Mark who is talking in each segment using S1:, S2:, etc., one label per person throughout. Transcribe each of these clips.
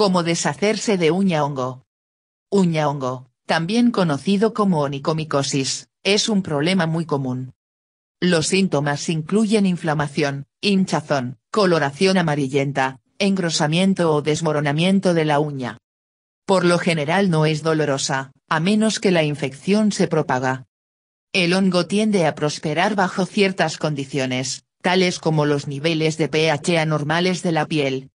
S1: Cómo deshacerse de uña hongo. Uña hongo, también conocido como onicomicosis, es un problema muy común. Los síntomas incluyen inflamación, hinchazón, coloración amarillenta, engrosamiento o desmoronamiento de la uña. Por lo general no es dolorosa, a menos que la infección se propaga. El hongo tiende a prosperar bajo ciertas condiciones, tales como los niveles de pH anormales de la piel,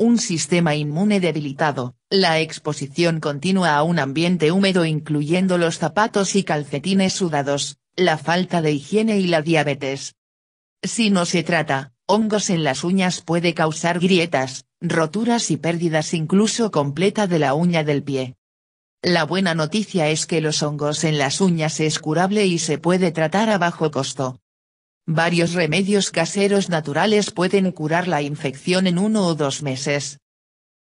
S1: un sistema inmune debilitado, la exposición continua a un ambiente húmedo incluyendo los zapatos y calcetines sudados, la falta de higiene y la diabetes. Si no se trata, hongos en las uñas puede causar grietas, roturas y pérdidas incluso completa de la uña del pie. La buena noticia es que los hongos en las uñas es curable y se puede tratar a bajo costo, Varios remedios caseros naturales pueden curar la infección en uno o dos meses.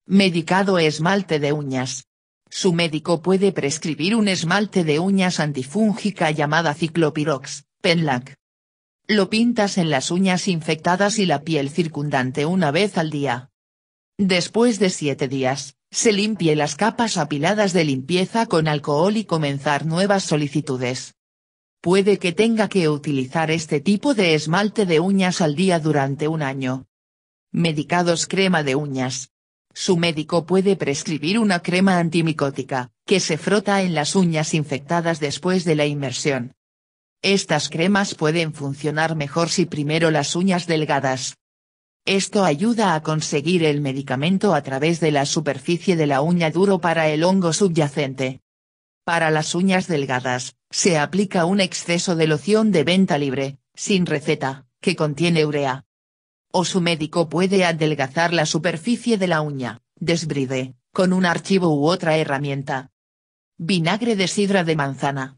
S1: Medicado esmalte de uñas. Su médico puede prescribir un esmalte de uñas antifúngica llamada Ciclopirox, Penlac. Lo pintas en las uñas infectadas y la piel circundante una vez al día. Después de siete días, se limpie las capas apiladas de limpieza con alcohol y comenzar nuevas solicitudes puede que tenga que utilizar este tipo de esmalte de uñas al día durante un año. Medicados crema de uñas. Su médico puede prescribir una crema antimicótica, que se frota en las uñas infectadas después de la inmersión. Estas cremas pueden funcionar mejor si primero las uñas delgadas. Esto ayuda a conseguir el medicamento a través de la superficie de la uña duro para el hongo subyacente. Para las uñas delgadas, se aplica un exceso de loción de venta libre, sin receta, que contiene urea. O su médico puede adelgazar la superficie de la uña, desbride, con un archivo u otra herramienta. Vinagre de sidra de manzana.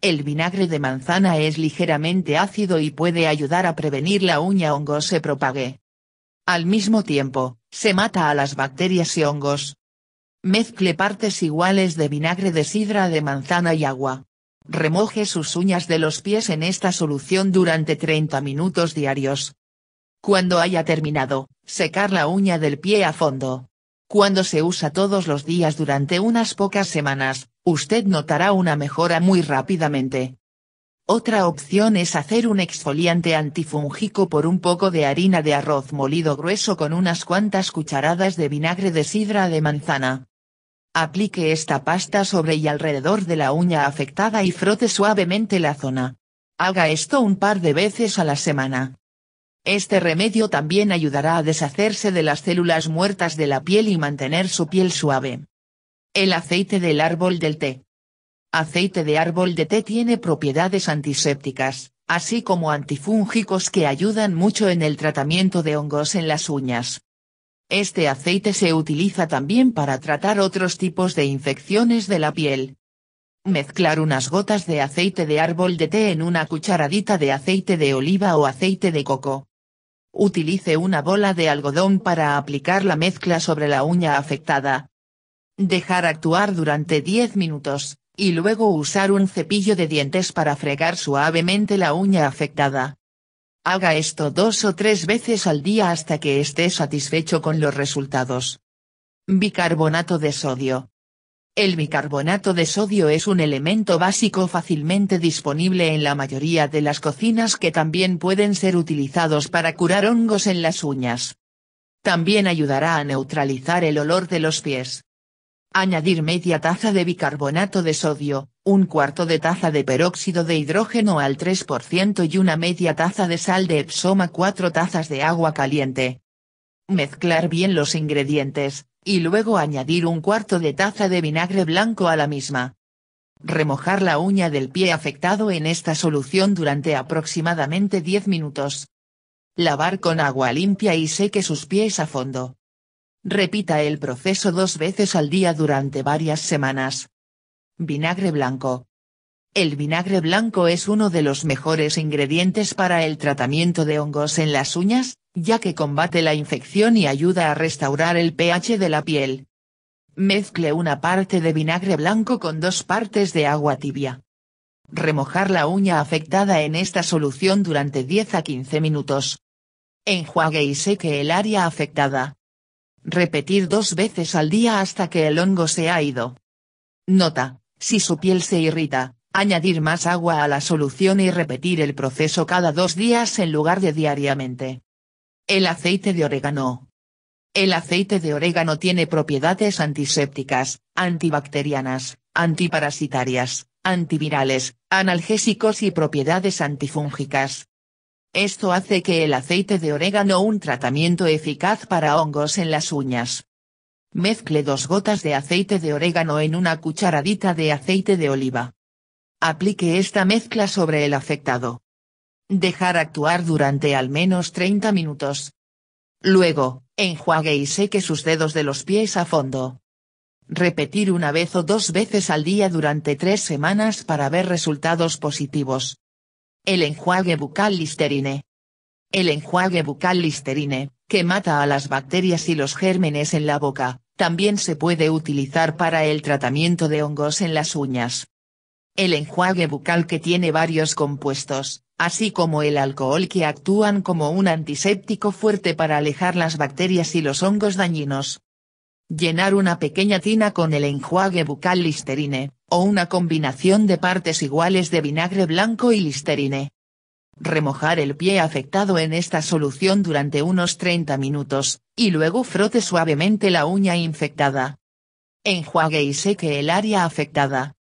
S1: El vinagre de manzana es ligeramente ácido y puede ayudar a prevenir la uña hongo se propague. Al mismo tiempo, se mata a las bacterias y hongos. Mezcle partes iguales de vinagre de sidra de manzana y agua, Remoje sus uñas de los pies en esta solución durante 30 minutos diarios. Cuando haya terminado, secar la uña del pie a fondo. Cuando se usa todos los días durante unas pocas semanas, usted notará una mejora muy rápidamente. Otra opción es hacer un exfoliante antifúngico por un poco de harina de arroz molido grueso con unas cuantas cucharadas de vinagre de sidra de manzana. Aplique esta pasta sobre y alrededor de la uña afectada y frote suavemente la zona. Haga esto un par de veces a la semana. Este remedio también ayudará a deshacerse de las células muertas de la piel y mantener su piel suave. El aceite del árbol del té. Aceite de árbol de té tiene propiedades antisépticas, así como antifúngicos que ayudan mucho en el tratamiento de hongos en las uñas. Este aceite se utiliza también para tratar otros tipos de infecciones de la piel. Mezclar unas gotas de aceite de árbol de té en una cucharadita de aceite de oliva o aceite de coco. Utilice una bola de algodón para aplicar la mezcla sobre la uña afectada. Dejar actuar durante 10 minutos, y luego usar un cepillo de dientes para fregar suavemente la uña afectada. Haga esto dos o tres veces al día hasta que esté satisfecho con los resultados. Bicarbonato de sodio. El bicarbonato de sodio es un elemento básico fácilmente disponible en la mayoría de las cocinas que también pueden ser utilizados para curar hongos en las uñas. También ayudará a neutralizar el olor de los pies. Añadir media taza de bicarbonato de sodio, un cuarto de taza de peróxido de hidrógeno al 3% y una media taza de sal de Epsom a 4 tazas de agua caliente. Mezclar bien los ingredientes, y luego añadir un cuarto de taza de vinagre blanco a la misma. Remojar la uña del pie afectado en esta solución durante aproximadamente 10 minutos. Lavar con agua limpia y seque sus pies a fondo. Repita el proceso dos veces al día durante varias semanas. Vinagre blanco. El vinagre blanco es uno de los mejores ingredientes para el tratamiento de hongos en las uñas, ya que combate la infección y ayuda a restaurar el pH de la piel. Mezcle una parte de vinagre blanco con dos partes de agua tibia. Remojar la uña afectada en esta solución durante 10 a 15 minutos. Enjuague y seque el área afectada. Repetir dos veces al día hasta que el hongo se ha ido. Nota, si su piel se irrita, añadir más agua a la solución y repetir el proceso cada dos días en lugar de diariamente. El aceite de orégano. El aceite de orégano tiene propiedades antisépticas, antibacterianas, antiparasitarias, antivirales, analgésicos y propiedades antifúngicas. Esto hace que el aceite de orégano un tratamiento eficaz para hongos en las uñas, Mezcle dos gotas de aceite de orégano en una cucharadita de aceite de oliva. Aplique esta mezcla sobre el afectado. Dejar actuar durante al menos 30 minutos. Luego, enjuague y seque sus dedos de los pies a fondo. Repetir una vez o dos veces al día durante tres semanas para ver resultados positivos. El enjuague bucal Listerine. El enjuague bucal Listerine, que mata a las bacterias y los gérmenes en la boca, también se puede utilizar para el tratamiento de hongos en las uñas. El enjuague bucal que tiene varios compuestos, así como el alcohol que actúan como un antiséptico fuerte para alejar las bacterias y los hongos dañinos. Llenar una pequeña tina con el enjuague bucal Listerine, o una combinación de partes iguales de vinagre blanco y Listerine, Remojar el pie afectado en esta solución durante unos 30 minutos, y luego frote suavemente la uña infectada. Enjuague y seque el área afectada.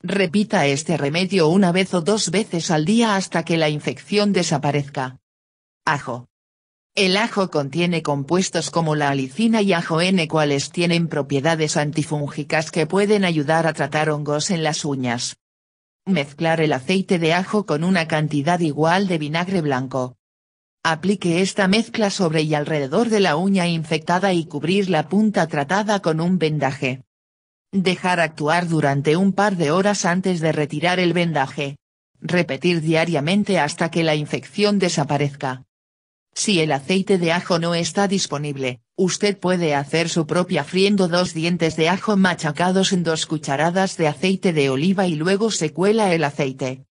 S1: Repita este remedio una vez o dos veces al día hasta que la infección desaparezca. Ajo. El ajo contiene compuestos como la alicina y ajo N cuales tienen propiedades antifúngicas que pueden ayudar a tratar hongos en las uñas. Mezclar el aceite de ajo con una cantidad igual de vinagre blanco. Aplique esta mezcla sobre y alrededor de la uña infectada y cubrir la punta tratada con un vendaje. Dejar actuar durante un par de horas antes de retirar el vendaje. Repetir diariamente hasta que la infección desaparezca. Si el aceite de ajo no está disponible, Usted puede hacer su propia friendo dos dientes de ajo machacados en dos cucharadas de aceite de oliva y luego se cuela el aceite.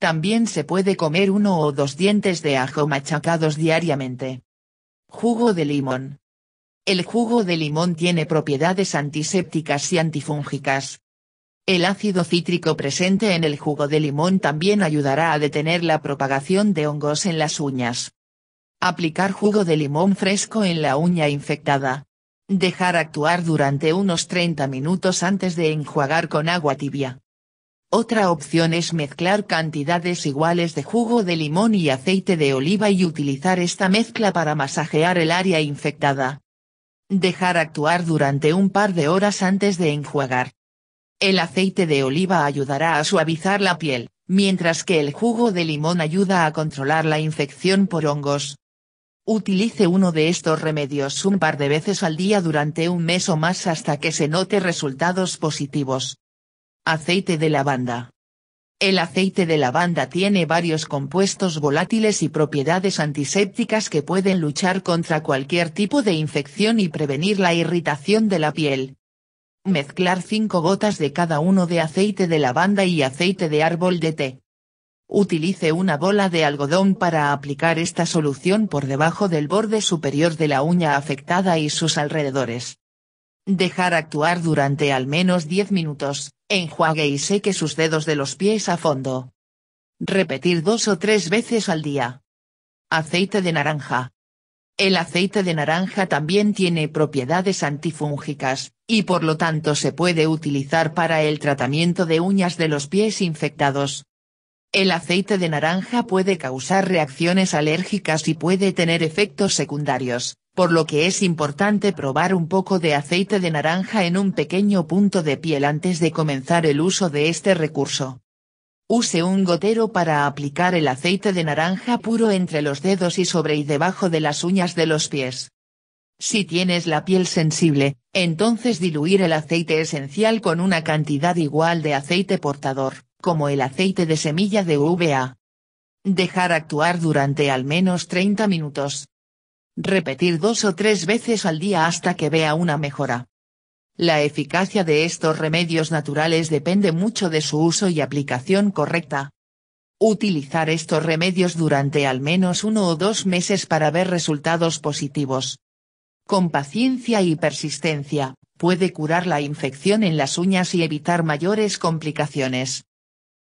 S1: También se puede comer uno o dos dientes de ajo machacados diariamente. Jugo de limón. El jugo de limón tiene propiedades antisépticas y antifúngicas. El ácido cítrico presente en el jugo de limón también ayudará a detener la propagación de hongos en las uñas. Aplicar jugo de limón fresco en la uña infectada. Dejar actuar durante unos 30 minutos antes de enjuagar con agua tibia. Otra opción es mezclar cantidades iguales de jugo de limón y aceite de oliva y utilizar esta mezcla para masajear el área infectada. Dejar actuar durante un par de horas antes de enjuagar. El aceite de oliva ayudará a suavizar la piel, mientras que el jugo de limón ayuda a controlar la infección por hongos. Utilice uno de estos remedios un par de veces al día durante un mes o más hasta que se note resultados positivos. Aceite de lavanda. El aceite de lavanda tiene varios compuestos volátiles y propiedades antisépticas que pueden luchar contra cualquier tipo de infección y prevenir la irritación de la piel. Mezclar 5 gotas de cada uno de aceite de lavanda y aceite de árbol de té. Utilice una bola de algodón para aplicar esta solución por debajo del borde superior de la uña afectada y sus alrededores. Dejar actuar durante al menos 10 minutos, enjuague y seque sus dedos de los pies a fondo. Repetir dos o tres veces al día. Aceite de naranja. El aceite de naranja también tiene propiedades antifúngicas, y por lo tanto se puede utilizar para el tratamiento de uñas de los pies infectados, el aceite de naranja puede causar reacciones alérgicas y puede tener efectos secundarios, por lo que es importante probar un poco de aceite de naranja en un pequeño punto de piel antes de comenzar el uso de este recurso. Use un gotero para aplicar el aceite de naranja puro entre los dedos y sobre y debajo de las uñas de los pies. Si tienes la piel sensible, entonces diluir el aceite esencial con una cantidad igual de aceite portador como el aceite de semilla de UVA. Dejar actuar durante al menos 30 minutos. Repetir dos o tres veces al día hasta que vea una mejora. La eficacia de estos remedios naturales depende mucho de su uso y aplicación correcta. Utilizar estos remedios durante al menos uno o dos meses para ver resultados positivos. Con paciencia y persistencia, puede curar la infección en las uñas y evitar mayores complicaciones.